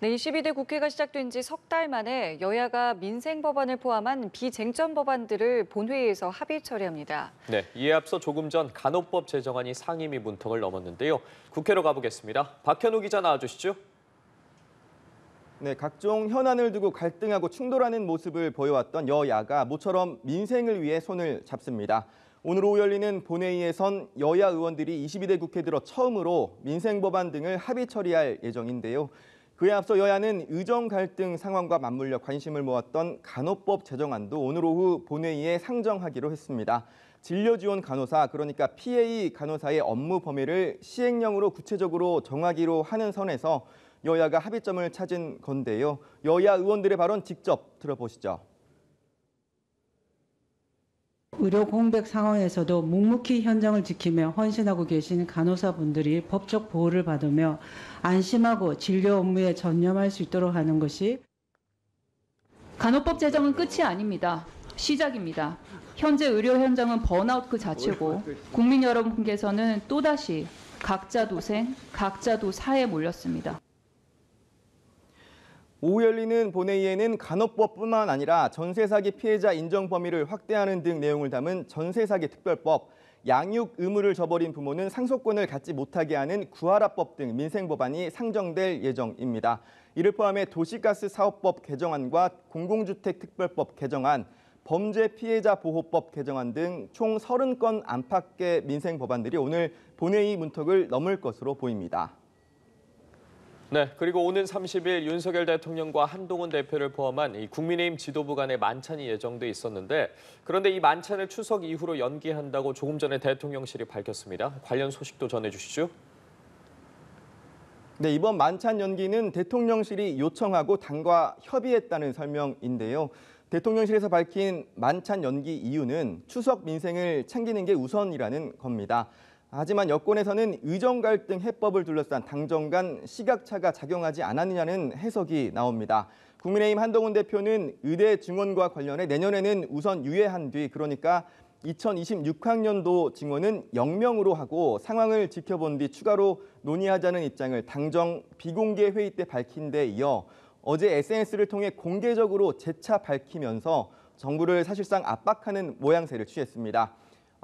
네, 22대 국회가 시작된 지 석 달 만에 여야가 민생 법안을 포함한 비쟁점 법안들을 본회의에서 합의 처리합니다. 네, 이에 앞서 조금 전 간호법 제정안이 상임위 문턱을 넘었는데요. 국회로 가보겠습니다. 박현우 기자 나와주시죠. 네, 각종 현안을 두고 갈등하고 충돌하는 모습을 보여왔던 여야가 모처럼 민생을 위해 손을 잡습니다. 오늘 오후 열리는 본회의에선 여야 의원들이 22대 국회 들어 처음으로 민생 법안 등을 합의 처리할 예정인데요. 그에 앞서 여야는 의정 갈등 상황과 맞물려 관심을 모았던 간호법 제정안도 오늘 오후 본회의에 상정하기로 했습니다. 진료지원 간호사, 그러니까 PA 간호사의 업무 범위를 시행령으로 구체적으로 정하기로 하는 선에서 여야가 합의점을 찾은 건데요. 여야 의원들의 발언 직접 들어보시죠. 의료 공백 상황에서도 묵묵히 현장을 지키며 헌신하고 계신 간호사분들이 법적 보호를 받으며 안심하고 진료 업무에 전념할 수 있도록 하는 것이 간호법 제정은 끝이 아닙니다. 시작입니다. 현재 의료 현장은 번아웃 그 자체고 국민 여러분께서는 또다시 각자 도생, 각자 도사에 몰렸습니다. 오후 열리는 본회의에는 간호법뿐만 아니라 전세사기 피해자 인정 범위를 확대하는 등 내용을 담은 전세사기 특별법, 양육 의무를 저버린 부모는 상속권을 갖지 못하게 하는 구하라법 등 민생 법안이 상정될 예정입니다. 이를 포함해 도시가스 사업법 개정안과 공공주택특별법 개정안, 범죄 피해자 보호법 개정안 등 총 30건 안팎의 민생 법안들이 오늘 본회의 문턱을 넘을 것으로 보입니다. 네, 그리고 오는 30일 윤석열 대통령과 한동훈 대표를 포함한 이 국민의힘 지도부 간의 만찬이 예정돼 있었는데 그런데 이 만찬을 추석 이후로 연기한다고 조금 전에 대통령실이 밝혔습니다. 관련 소식도 전해주시죠. 네, 이번 만찬 연기는 대통령실이 요청하고 당과 협의했다는 설명인데요. 대통령실에서 밝힌 만찬 연기 이유는 추석 민생을 챙기는 게 우선이라는 겁니다. 하지만 여권에서는 의정 갈등 해법을 둘러싼 당정 간 시각차가 작용하지 않았느냐는 해석이 나옵니다. 국민의힘 한동훈 대표는 의대 증원과 관련해 내년에는 우선 유예한 뒤 그러니까 2026학년도 증원은 영명으로 하고 상황을 지켜본 뒤 추가로 논의하자는 입장을 당정 비공개 회의 때 밝힌 데 이어 어제 SNS를 통해 공개적으로 재차 밝히면서 정부를 사실상 압박하는 모양새를 취했습니다.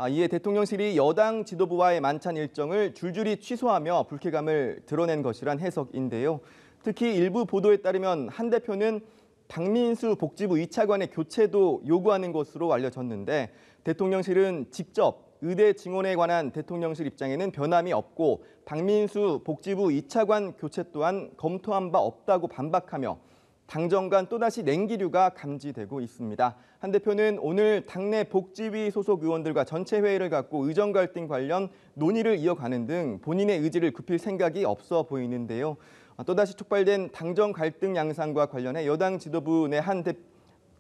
아, 이에 대통령실이 여당 지도부와의 만찬 일정을 줄줄이 취소하며 불쾌감을 드러낸 것이란 해석인데요. 특히 일부 보도에 따르면 한 대표는 박민수 복지부 2차관의 교체도 요구하는 것으로 알려졌는데 대통령실은 직접 의대 증원에 관한 대통령실 입장에는 변함이 없고 박민수 복지부 2차관 교체 또한 검토한 바 없다고 반박하며 당정간 또다시 냉기류가 감지되고 있습니다. 한 대표는 오늘 당내 복지위 소속 의원들과 전체 회의를 갖고 의정 갈등 관련 논의를 이어가는 등 본인의 의지를 굽힐 생각이 없어 보이는데요. 아, 또다시 촉발된 당정 갈등 양상과 관련해 여당 지도부 내한 대,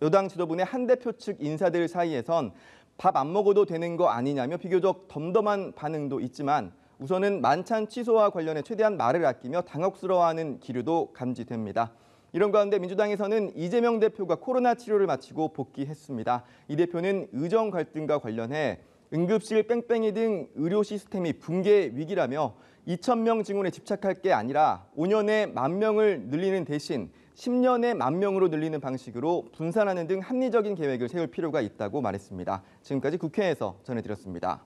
여당 지도부 내 한 대표 측 인사들 사이에선 밥 안 먹어도 되는 거 아니냐며 비교적 덤덤한 반응도 있지만 우선은 만찬 취소와 관련해 최대한 말을 아끼며 당혹스러워하는 기류도 감지됩니다. 이런 가운데 민주당에서는 이재명 대표가 코로나 치료를 마치고 복귀했습니다. 이 대표는 의정 갈등과 관련해 응급실 뺑뺑이 등 의료 시스템이 붕괴 위기라며 2천 명 증원에 집착할 게 아니라 5년에 만 명을 늘리는 대신 10년에 만 명으로 늘리는 방식으로 분산하는 등 합리적인 계획을 세울 필요가 있다고 말했습니다. 지금까지 국회에서 전해드렸습니다.